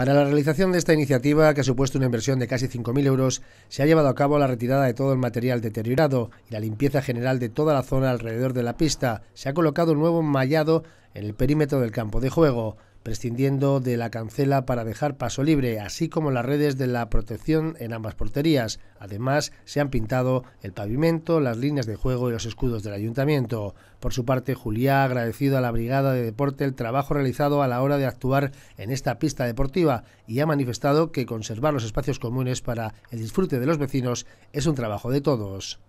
Para la realización de esta iniciativa, que ha supuesto una inversión de casi 5.000 euros, se ha llevado a cabo la retirada de todo el material deteriorado y la limpieza general de toda la zona alrededor de la pista. Se ha colocado un nuevo mallado en el perímetro del campo de juego prescindiendo de la cancela para dejar paso libre, así como las redes de la protección en ambas porterías. Además, se han pintado el pavimento, las líneas de juego y los escudos del ayuntamiento. Por su parte, Juliá ha agradecido a la Brigada de Deporte el trabajo realizado a la hora de actuar en esta pista deportiva y ha manifestado que conservar los espacios comunes para el disfrute de los vecinos es un trabajo de todos.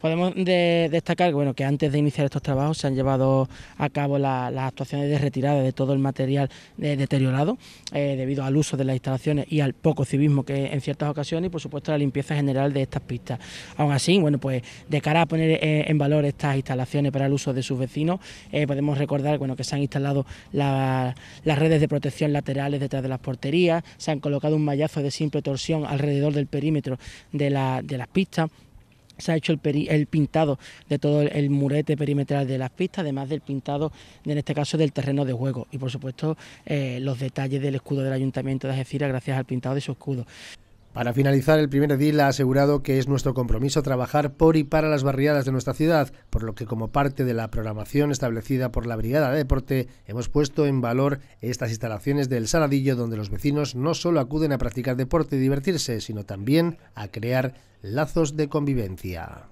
Podemos destacar bueno, que antes de iniciar estos trabajos se han llevado a cabo las actuaciones de retirada de todo el material deteriorado eh, debido al uso de las instalaciones y al poco civismo que en ciertas ocasiones y por supuesto la limpieza general de estas pistas. Aún así, bueno, pues de cara a poner eh, en valor estas instalaciones para el uso de sus vecinos, eh, podemos recordar que se han instalado las redes de protección laterales detrás de las porterías, se han colocado un mallazo de simple torsión alrededor del perímetro de las pistas se ha hecho el, pintado de todo el murete perimetral de las pistas, además del pintado, en este caso, del terreno de juego. Y por supuesto, eh, los detalles del escudo del Ayuntamiento de Algeciras, gracias al pintado de su escudo. Para finalizar, el primer edil ha asegurado que es nuestro compromiso trabajar por y para las barriadas de nuestra ciudad, por lo que como parte de la programación establecida por la Brigada de Deporte, hemos puesto en valor estas instalaciones del Saladillo donde los vecinos no solo acuden a practicar deporte y divertirse, sino también a crear lazos de convivencia.